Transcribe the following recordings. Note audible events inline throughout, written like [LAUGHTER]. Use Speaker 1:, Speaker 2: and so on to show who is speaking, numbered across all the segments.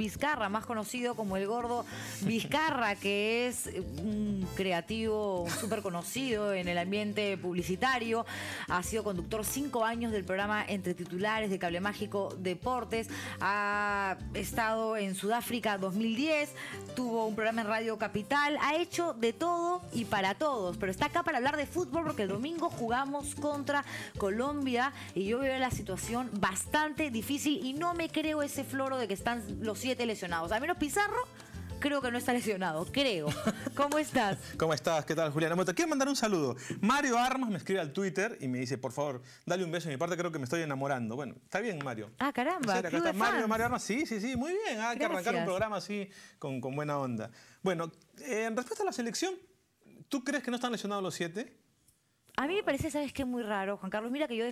Speaker 1: Vizcarra, más conocido como el gordo Vizcarra, [LAUGHS] que es un creativo súper conocido en el ambiente publicitario. Ha sido conductor cinco años del programa Entre Titulares de Cable Mágico Deportes. Ha estado en Sudáfrica 2010, tuvo un programa en Radio Capital. Ha hecho de todo y para todos, pero está acá para hablar de fútbol porque el domingo jugamos contra Colombia y yo veo la situación bastante difícil y no me creo ese floro de que están los lesionados. Al menos Pizarro creo que no está lesionado, creo. [LAUGHS]
Speaker 2: ¿Cómo estás? ¿Cómo estás? ¿Qué tal, Juliana? Bueno, te quiero mandar un saludo. Mario Armas me escribe al Twitter y me dice, por favor, dale un beso a mi parte, creo que me estoy enamorando. Bueno, está bien, Mario.
Speaker 1: Ah, caramba. acá está Mario, Mario Armas,
Speaker 2: sí, sí, sí, muy bien. Ah, hay que arrancar un programa así con, buena onda. Bueno, en respuesta a la selección, ¿tú crees que no están lesionados los siete?
Speaker 1: A mí me parece, ¿sabes qué? Muy raro, Juan Carlos. Mira que yo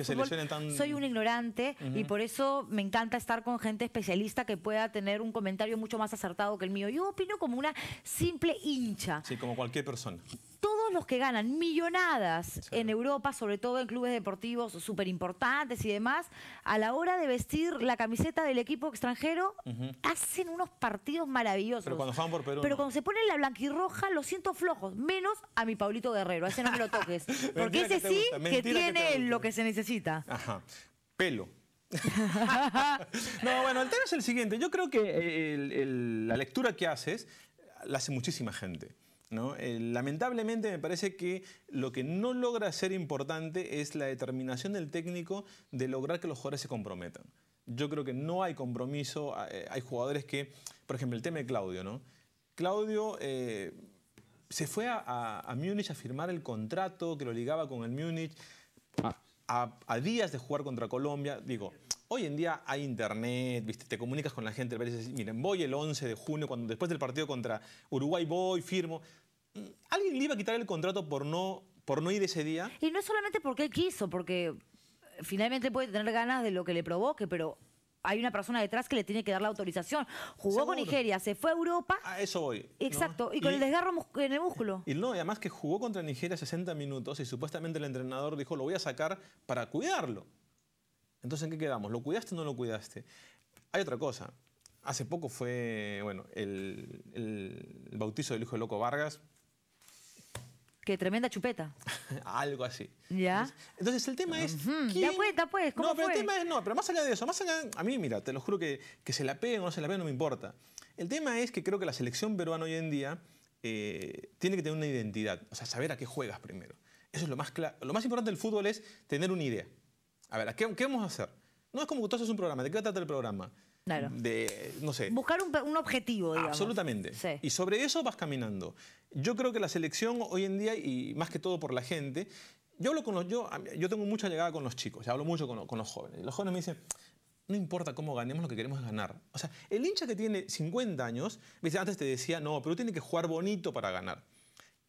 Speaker 1: soy un ignorante y por eso me encanta estar con gente especialista que pueda tener un comentario mucho más acertado que el mío. Yo opino como una simple hincha.
Speaker 2: Sí, como cualquier persona
Speaker 1: los que ganan millonadas en Europa, sobre todo en clubes deportivos súper importantes y demás, a la hora de vestir la camiseta del equipo extranjero, hacen unos partidos maravillosos.
Speaker 2: Pero
Speaker 1: cuando se ponen la blanquirroja, lo siento flojos, menos a mi Paulito Guerrero, a ese no me lo toques. [LAUGHS] porque ese sí que tiene lo que se necesita.
Speaker 2: Ajá. Pelo. [LAUGHS] no, bueno, el tema es el siguiente. Yo creo que la lectura que haces la hace muchísima gente. Eh, lamentablemente me parece que lo que no logra ser importante es la determinación del técnico de lograr que los jugadores se comprometan. Yo creo que no hay compromiso, eh, hay jugadores que, por ejemplo, el tema de Claudio, ¿no? Claudio eh, se fue a, a, Múnich a firmar el contrato que lo ligaba con el Múnich. Ah. A, a, días de jugar contra Colombia, digo, Hoy en día hay internet, ¿viste? te comunicas con la gente, le miren, voy el 11 de junio, cuando después del partido contra Uruguay voy, firmo. Mm, ¿Alguien le iba a quitar el contrato por no, por no ir ese día?
Speaker 1: Y no solamente porque él quiso, porque eh, finalmente puede tener ganas de lo que le provoque, pero hay una persona detrás que le tiene que dar la autorización. Jugó con Nigeria, se fue a Europa. A eso voy. Exacto, y con el desgarro en el músculo.
Speaker 2: Y no, y además que jugó contra Nigeria 60 minutos y supuestamente el entrenador dijo, lo voy a sacar para cuidarlo. Entonces, ¿en qué quedamos? ¿Lo cuidaste o no lo cuidaste? Hay otra cosa. Hace poco fue, bueno, el, bautizo del hijo de Loco Vargas.
Speaker 1: Qué tremenda chupeta.
Speaker 2: [LAUGHS] Algo así. ¿Ya? Entonces, el tema es... ¿quién? Ya pues, ya ¿cómo No, pero el tema es... No, pero más allá de eso, más allá... A mí, mira, te lo juro que, que se la peguen o no se la peguen no me importa. El tema es que creo que la selección peruana hoy en día eh, tiene que tener una identidad. O sea, saber a qué juegas primero. Eso es lo más claro. Lo más importante del fútbol es tener una idea. A ver, ¿qué, vamos a hacer? No es como que tú haces un programa, ¿de qué trata el programa? Claro. De, no sé. Buscar un, objetivo, digamos. Absolutamente. Y sobre eso vas caminando. Yo creo que la selección hoy en día, y más que todo por la gente, yo hablo con yo, tengo mucha llegada con los chicos, hablo mucho con, los jóvenes. Los jóvenes me dicen, no importa cómo ganemos, lo que queremos es ganar. O sea, el hincha que tiene 50 años, antes te decía, no, pero tiene que jugar bonito para ganar.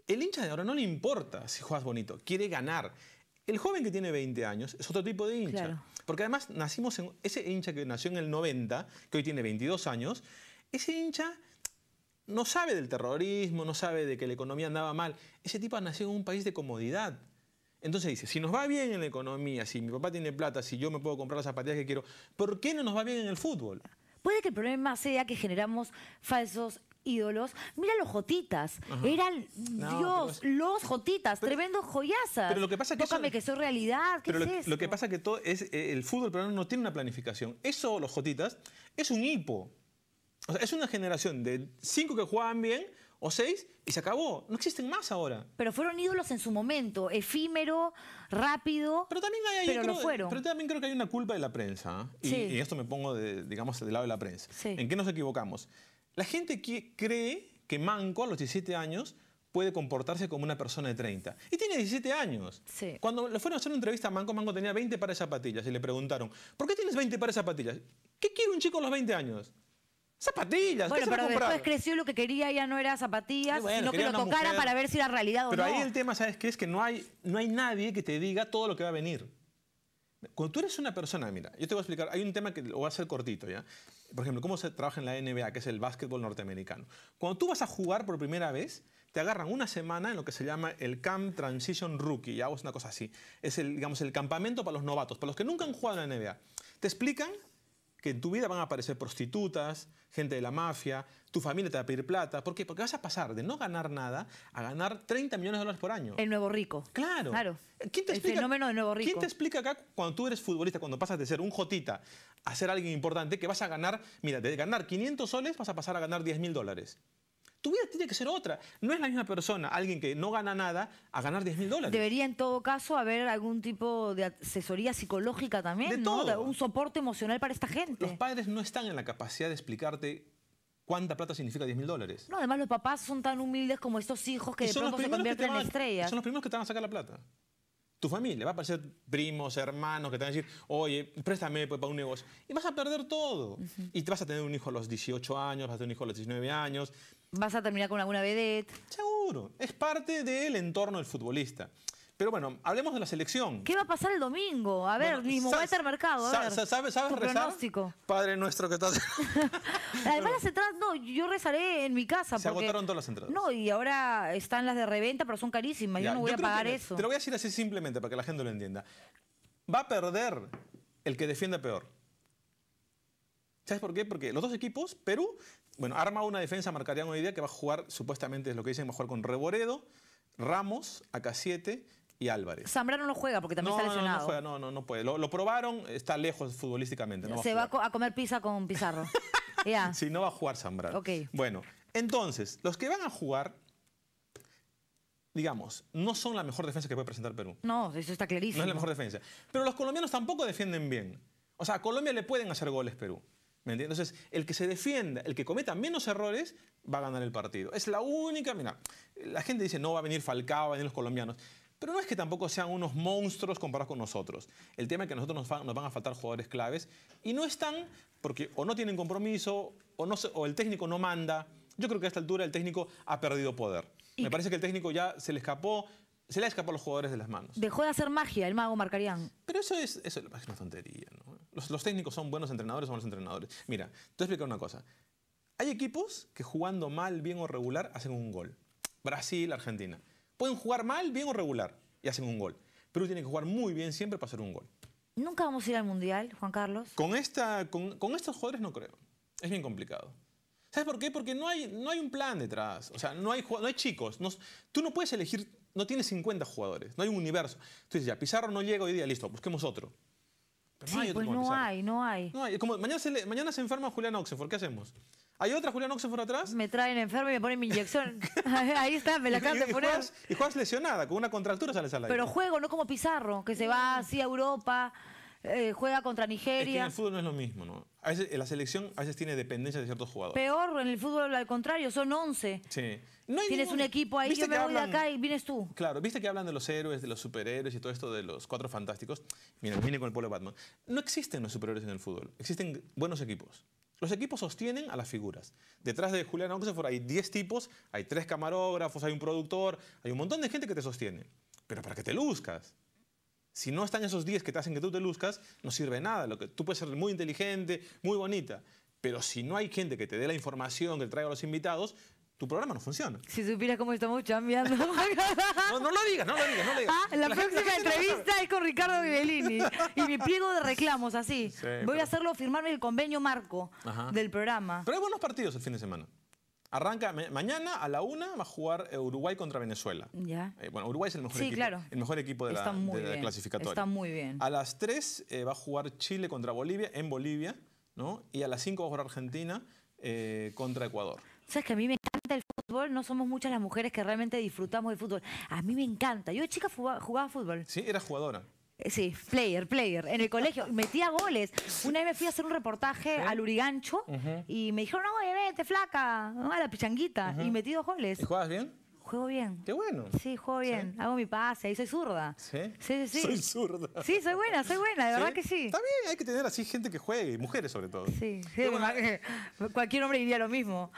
Speaker 2: El hincha de ahora no le importa si juegas bonito, quiere ganar. El joven que tiene 20 años es otro tipo de hincha. Porque además nacimos en. Ese hincha que nació en el 90, que hoy tiene 22 años, ese hincha no sabe del terrorismo, no sabe de que la economía andaba mal. Ese tipo ha nacido en un país de comodidad. Entonces dice, si nos va bien en la economía, si mi papá tiene plata, si yo me puedo comprar las zapatillas que quiero, ¿por qué no nos va bien en el fútbol?
Speaker 1: Puede que el problema sea que generamos falsos ídolos. Mira los Jotitas. Eran, Dios, los Jotitas, tremendo tremendos joyazas. Pero lo que pasa que que soy realidad. ¿qué pero es lo, lo,
Speaker 2: que pasa que todo es, eh, el fútbol peruano no tiene una planificación. Eso, los Jotitas, es un hipo. O sea, es una generación de cinco que jugaban bien o seis y se acabó. No existen más ahora.
Speaker 1: Pero fueron ídolos en su momento, efímero, rápido. Pero también hay, creo, Pero
Speaker 2: también creo que hay una culpa de la prensa. ¿eh? Y, esto me pongo, digamos, del lado de la prensa. ¿En qué nos equivocamos? La gente cree que Manco a los 17 años puede comportarse como una persona de 30. Y tiene 17 años. Sí. Cuando le fueron a hacer una entrevista a Manco, Manco tenía 20 pares de zapatillas y le preguntaron, ¿por qué tienes 20 pares de zapatillas? ¿Qué quiere un chico a los 20 años? Zapatillas, bueno, pero después
Speaker 1: creció lo que quería ya no era zapatillas, sino que lo tocara para ver si era realidad o no. Pero ahí el
Speaker 2: tema, ¿sabes qué? Es que no hay, no hay nadie que te diga todo lo que va a venir. Cuando tú eres una persona, mira, yo te voy a explicar, hay un tema que lo voy a hacer cortito ya. Por ejemplo, cómo se trabaja en la NBA, que es el básquetbol norteamericano. Cuando tú vas a jugar por primera vez, te agarran una semana en lo que se llama el Camp Transition Rookie, ya es una cosa así. Es el, digamos, el campamento para los novatos, para los que nunca han jugado en la NBA. Te explican que en tu vida van a aparecer prostitutas, gente de la mafia, tu familia te va a pedir plata. ¿Por qué? Porque vas a pasar de no ganar nada a ganar 30 millones de dólares por año. El
Speaker 1: nuevo rico. Claro. claro. te el fenómeno del nuevo rico. ¿Quién te
Speaker 2: explica acá cuando tú eres futbolista, cuando pasas de ser un jotita a ser alguien importante, que vas a ganar, mira, de ganar 500 soles vas a pasar a ganar 10 mil dólares? tu vida tiene que ser otra. No es la misma persona, alguien que no gana nada, a ganar 10 mil dólares. Debería
Speaker 1: en todo caso haber algún tipo de asesoría psicológica también, Todo.
Speaker 2: Un soporte emocional para esta gente. Los padres no están en la capacidad de explicarte ¿Cuánta plata significa 10 mil dólares?
Speaker 1: No, además los papás son tan humildes como estos hijos que de pronto se convierten en estrellas. Son los
Speaker 2: primeros que te van a sacar la plata. Tu familia, va a aparecer primos, hermanos que te van a decir, oye, préstame pues, para un negocio. Y vas a perder todo. Y te vas a tener un hijo a los 18 años, vas a tener un hijo a los 19 años, vas a terminar con alguna vedette. Seguro, es parte del entorno del futbolista. Pero bueno, hablemos de la selección.
Speaker 1: ¿Qué va a pasar el domingo? A ver, ni va va A ¿Sabes, sabes rezar?
Speaker 2: Padre nuestro que estás.
Speaker 1: [LAUGHS] Además, las entradas, no, yo rezaré en mi casa. Se agotaron todas las entradas. No, y ahora están las de reventa, pero son carísimas. yo no voy a pagar eso. Te lo voy a
Speaker 2: decir así simplemente para que la gente lo entienda. Va a perder el que defienda peor. ¿Sabes por qué? Porque los dos equipos, Perú, bueno, arma una defensa, marcarían hoy día, que va a jugar, supuestamente es lo que dicen, va a jugar con Reboredo, Ramos, Acaciete 7 y Álvarez.
Speaker 1: Zambrano no juega porque también está lesionado. No,
Speaker 2: no, juega, no, puede. Lo, probaron, está lejos futbolísticamente. No Se va,
Speaker 1: a, comer pizza con Pizarro. si [LAUGHS]
Speaker 2: Sí, no va a jugar Zambrano. Bueno, entonces, los que van a jugar, digamos, no son la mejor defensa que puede presentar Perú. No, eso está clarísimo. No es la mejor defensa. Pero los colombianos tampoco defienden bien. O sea, a Colombia le pueden hacer goles Perú. Entonces, el que se defienda, el que cometa menos errores, va a ganar el partido. Es la única. Mira, la gente dice no va a venir Falcao, va a venir los colombianos. Pero no es que tampoco sean unos monstruos comparados con nosotros. El tema es que a nosotros nos, van a faltar jugadores claves y no están porque o no tienen compromiso o, no, el técnico no manda. Yo creo que a esta altura el técnico ha perdido poder. Me parece que el técnico ya se le escapó, se le ha escapado a los jugadores de las manos.
Speaker 1: Dejó de hacer magia el mago Marcarían.
Speaker 2: Pero eso es, eso es una tontería, ¿no? Los, técnicos son buenos entrenadores o buenos entrenadores. Mira, te voy a explicar una cosa. Hay equipos que jugando mal, bien o regular, hacen un gol. Brasil, Argentina. Pueden jugar mal, bien o regular y hacen un gol. Perú tiene que jugar muy bien siempre para hacer un gol.
Speaker 1: ¿Nunca vamos a ir al Mundial, Juan Carlos?
Speaker 2: Con, con, estos jugadores no creo. Es bien complicado. ¿Sabes por qué? Porque no hay, no hay un plan detrás. O sea, no hay, hay chicos. tú no puedes elegir, no tienes 50 jugadores, no hay un universo. Entonces ya, Pizarro no llega hoy día, listo, busquemos otro no hay pues no hay, no hay. Como mañana, se enferma Julián Oxenford, ¿qué hacemos? ¿Hay otra Julián Oxenford atrás? Me traen enfermo y me ponen mi inyección. [LAUGHS] [LAUGHS] Ahí está, me la acaban de poner. y juegas lesionada, con una contractura sales al aire. Pero
Speaker 1: juego, no como Pizarro, que se va mm. así a Europa, eh, juega contra Nigeria. en el
Speaker 2: fútbol no es lo mismo, ¿no? A la selección a veces tiene dependencia de ciertos jugadores.
Speaker 1: Peor, en el fútbol al contrario, son 11. Sí. Tienes un equipo ahí, yo me voy acá y vienes
Speaker 2: tú. Claro, viste que hablan de los héroes, de los superhéroes y todo esto de los cuatro fantásticos. Mira, viene con el pueblo Batman. No existen los superhéroes en el fútbol, existen buenos equipos. Los equipos sostienen a las figuras. Detrás de Julián Oxford hay 10 tipos, hay tres camarógrafos, hay un productor, hay un montón de gente que te sostiene. Pero para que te luzcas. Si no están esos 10 que te hacen que tú te luzcas, no sirve nada. Lo que, tú puedes ser muy inteligente, muy bonita, pero si no hay gente que te dé la información, que traiga a los invitados, tu programa no funciona. Si supieras cómo estamos cambiando. [LAUGHS] no, no lo digas, no lo digas, no lo ah, la, próxima entrevista es con Ricardo Vivellini. Y mi pliego
Speaker 1: de reclamos, así. Voy a hacerlo firmarme el convenio marco del programa.
Speaker 2: Pero hay buenos partidos el fin de semana. Arranca mañana a la una, va a jugar eh, Uruguay contra Venezuela. Ya. Eh, bueno, Uruguay es el mejor equipo. El mejor equipo de, la, clasificatoria. Está
Speaker 1: muy bien. A
Speaker 2: las tres eh, va a jugar Chile contra Bolivia en Bolivia, ¿no? Y a las cinco va a jugar Argentina contra Ecuador.
Speaker 1: ¿Sabes que a mí me no somos muchas las mujeres que realmente disfrutamos de fútbol. A mí me encanta. Yo de chica jugaba, fútbol. Sí, era jugadora. Eh, sí, player, player. En el colegio [LAUGHS] metía goles. Una vez me fui a hacer un reportaje al Urigancho y me dijeron, no, eh, te flaca, a la pichanguita. Y metí goles. ¿Y jugabas bien? Juego bien. Qué bueno. Sí, juego bien. Hago mi pase, ahí soy zurda.
Speaker 2: ¿Sí? Sí, sí, Soy zurda. Sí, soy
Speaker 1: buena, soy buena, de verdad que
Speaker 2: sí. Está bien, hay que tener así gente que juegue, mujeres sobre todo.
Speaker 1: Sí, sí [LAUGHS] cualquier hombre diría lo mismo.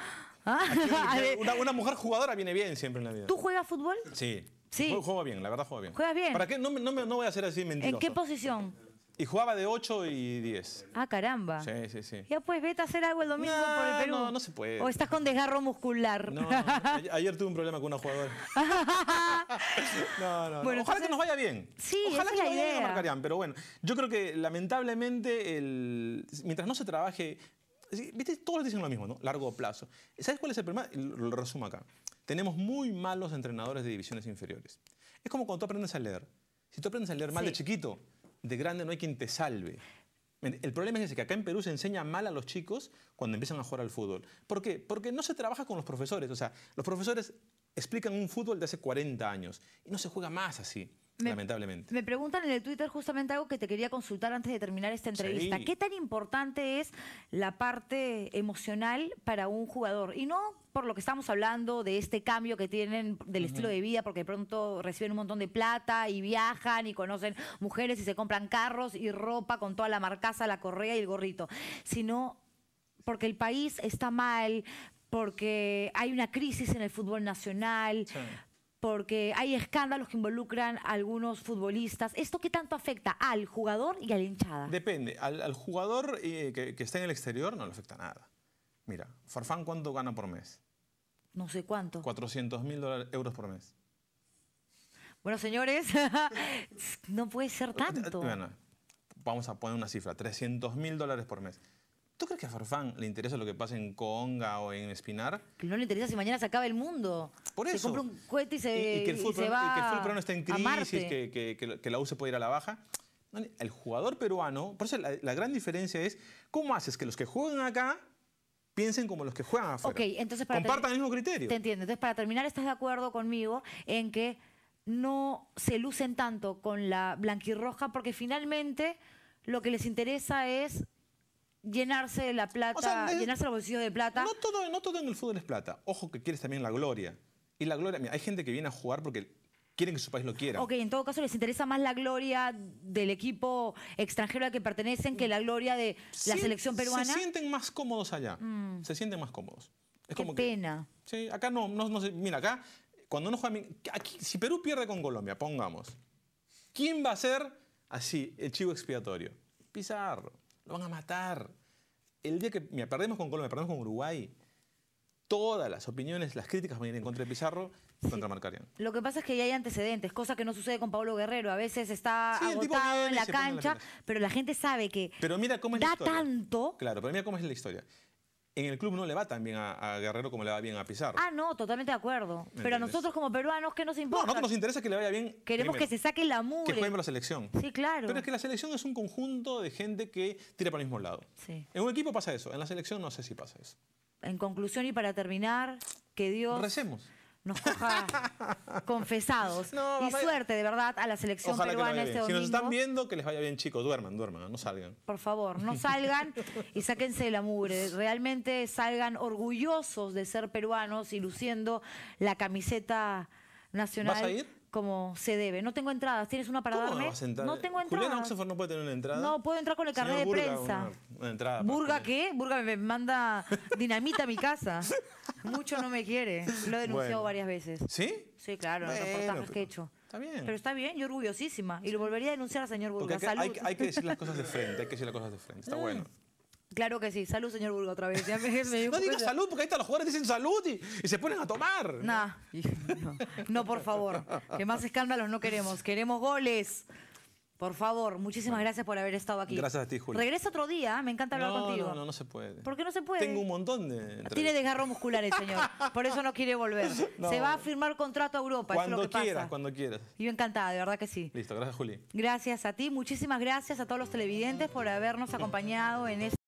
Speaker 1: Ah, [LAUGHS] una,
Speaker 2: mujer jugadora viene bien siempre en la vida. ¿Tú juegas fútbol? Sí. Sí. Juego, bien, la verdad juego bien. ¿Juegas bien? ¿Para qué? No, no, no voy a hacer así mentiroso. ¿En qué
Speaker 1: posición?
Speaker 2: Y jugaba de 8 y 10.
Speaker 1: Ah, caramba. Sí, sí, sí. Ya pues, vete a hacer algo el domingo no, por el Perú. No, no
Speaker 2: se puede. O estás
Speaker 1: con desgarro muscular. No,
Speaker 2: [LAUGHS] ayer tuve un problema con una jugadora.
Speaker 1: [LAUGHS]
Speaker 2: no, no, bueno, Ojalá que nos vaya bien. Sí, Ojalá que nos vaya bien a pero bueno. Yo creo que lamentablemente, el... mientras no se trabaje ¿viste? Todos dicen lo mismo, ¿no? Largo plazo. ¿Sabes cuál es el problema? Lo resumo acá. Tenemos muy malos entrenadores de divisiones inferiores. Es como cuando tú aprendes a leer. Si tú aprendes a leer mal de chiquito, de grande no hay quien te salve. El problema es que acá en Perú se enseña mal a los chicos cuando empiezan a jugar al fútbol. ¿Por qué? Porque no se trabaja con los profesores. O sea, los profesores explican un fútbol de hace 40 años y no se juega más así. Me, lamentablemente.
Speaker 1: Me preguntan en el Twitter justamente algo que te quería consultar antes de terminar esta entrevista. ¿Qué tan importante es la parte emocional para un jugador? Y no por lo que estamos hablando de este cambio que tienen del estilo de vida, porque de pronto reciben un montón de plata y viajan y conocen mujeres y se compran carros y ropa con toda la marcaza, la correa y el gorrito, sino porque el país está mal, porque hay una crisis en el fútbol nacional porque hay escándalos que involucran a algunos futbolistas. ¿Esto qué tanto afecta al jugador y a la hinchada?
Speaker 2: Depende. Al, jugador eh, que, está en el exterior no le afecta nada. Mira, Farfán, ¿cuánto gana por mes? No sé cuánto. 400 mil euros por mes. Bueno, señores, [LAUGHS] no puede ser tanto. vamos a poner una cifra, 300 mil dólares por mes. ¿Tú crees que a Farfán le interesa lo que pasa en Conga o en Espinar?
Speaker 1: No le interesa si mañana se acaba el mundo. Por eso. Se compra un cohete y se, y, que el y que el fútbol está en crisis,
Speaker 2: que, que, la U se puede ir a la baja. El jugador peruano, por eso la, gran diferencia es cómo haces que los que juegan acá piensen como los que juegan afuera. entonces Compartan el mismo criterio. Te
Speaker 1: entiendo. Entonces, para terminar, ¿estás de acuerdo conmigo en que no se lucen tanto con la blanquirroja porque finalmente lo que les interesa es llenarse la plata, llenarse
Speaker 2: los bolsillos de plata. No todo, no todo en el fútbol es plata. Ojo que quieres también la gloria. Y la gloria, mira, hay gente que viene a jugar porque quieren que su país lo quiera.
Speaker 1: Ok, en todo caso les interesa más la gloria del equipo extranjero al que pertenecen que la gloria de la selección peruana. Se sienten
Speaker 2: más cómodos allá. Mm. Se sienten más cómodos. Es Qué pena. sí, acá no, no, Mira, acá, cuando uno juega. si Perú pierde con Colombia, pongamos. ¿Quién va a ser así el chivo expiatorio? Pizarro. Lo van a matar. El día que me perdemos con Colombia, perdemos con Uruguay, todas las opiniones, las críticas van a ir en contra de Pizarro y contra
Speaker 1: Lo que pasa es que ya hay antecedentes, cosa que no sucede con Pablo Guerrero. A veces está agotado en la cancha, pero la gente sabe que
Speaker 2: pero mira cómo da tanto. Claro, pero mira cómo es la historia en el club no le va tan bien a, Guerrero como le va bien a Pizarro.
Speaker 1: Ah, no, totalmente de acuerdo. Pero a nosotros como peruanos, ¿qué nos importa? No, nosotros nos interesa
Speaker 2: que le vaya bien. Queremos que se
Speaker 1: saque la mugre. Que juegue la
Speaker 2: selección. Sí, claro. Pero es que la selección es un conjunto de gente que tira para el mismo lado. En un equipo pasa eso, en la selección no sé si pasa eso. En
Speaker 1: conclusión y para terminar, que Dios...
Speaker 2: Recemos nos coja
Speaker 1: [LAUGHS] confesados. y suerte, de verdad, a la selección peruana este domingo. Si nos están
Speaker 2: viendo, que les vaya bien, chicos. Duerman, duerman, no salgan.
Speaker 1: Por favor, no salgan y sáquense de la mugre. Realmente salgan orgullosos de ser peruanos y luciendo la camiseta nacional. ¿Vas a ir? como se debe. No tengo entradas. ¿Tienes una para darme? No, vas a entrar? no tengo entradas. Juliana
Speaker 2: Oxford no puede tener una entrada. No, puedo entrar con el carnet de prensa. Una, entrada ¿Burga
Speaker 1: qué? Burga me manda dinamita a mi casa. Mucho no me quiere. Lo he denunciado varias veces. ¿Sí? Sí, claro, bueno, los reportajes que he hecho. Está bien. Pero está bien, yo orgullosísima. Y lo volvería a denunciar al señor Burga. Hay, hay, que decir
Speaker 2: las [LAUGHS] cosas de frente, hay que decir las cosas de frente. Está mm. bueno.
Speaker 1: Claro que sí. Salud, señor Burgo, otra vez. [LAUGHS] no digas salud,
Speaker 2: porque ahí están los jugadores dicen salud y, se ponen a tomar. no, no, por favor.
Speaker 1: Que más escándalos no queremos. Queremos goles. Por favor, muchísimas gracias por haber estado aquí. Gracias a ti, Juli. Regresa otro día, ¿eh? me encanta hablar contigo. No, no, no se puede. ¿Por qué no se puede? Tengo un
Speaker 2: montón de... Tiene
Speaker 1: desgarro muscular el señor, por eso no quiere volver. [LAUGHS] Se va a firmar contrato a Europa, cuando es lo que quieras, pasa. Cuando quieras, Y yo encantada, de verdad que sí.
Speaker 2: Listo, gracias, Juli.
Speaker 1: Gracias a ti, muchísimas gracias a todos los televidentes por habernos acompañado en este...